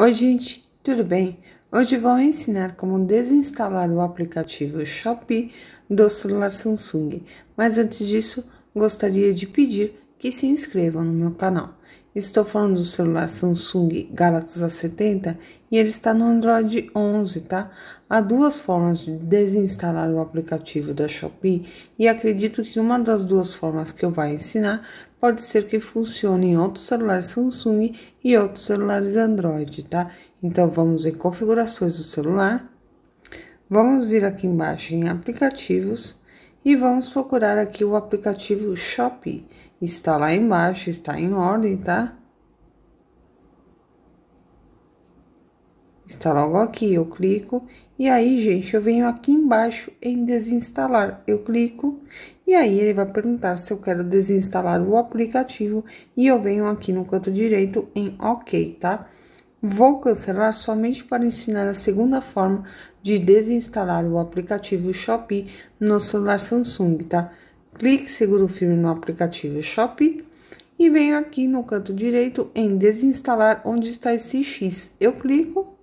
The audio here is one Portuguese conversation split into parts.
Oi, gente, tudo bem? Hoje vou ensinar como desinstalar o aplicativo Shopee do celular Samsung, mas antes disso, gostaria de pedir que se inscrevam no meu canal Estou falando do celular Samsung Galaxy A70 e ele está no Android 11, tá? Há duas formas de desinstalar o aplicativo da Shopee e acredito que uma das duas formas que eu vou ensinar pode ser que funcione em outros celulares Samsung e outros celulares Android, tá? Então vamos em configurações do celular. Vamos vir aqui embaixo em aplicativos e vamos procurar aqui o aplicativo Shopee. Está lá embaixo, está em ordem, tá? Está logo aqui, eu clico e aí, gente, eu venho aqui embaixo em desinstalar. Eu clico e aí ele vai perguntar se eu quero desinstalar o aplicativo e eu venho aqui no canto direito em OK, tá? Vou cancelar somente para ensinar a segunda forma de desinstalar o aplicativo Shopee no celular Samsung, tá? Clique o firme no aplicativo Shopee e venho aqui no canto direito em desinstalar onde está esse X. Eu clico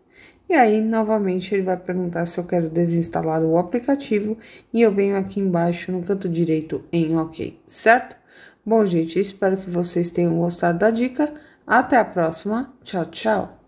e aí novamente ele vai perguntar se eu quero desinstalar o aplicativo e eu venho aqui embaixo no canto direito em OK, certo? Bom, gente, espero que vocês tenham gostado da dica. Até a próxima. Tchau, tchau.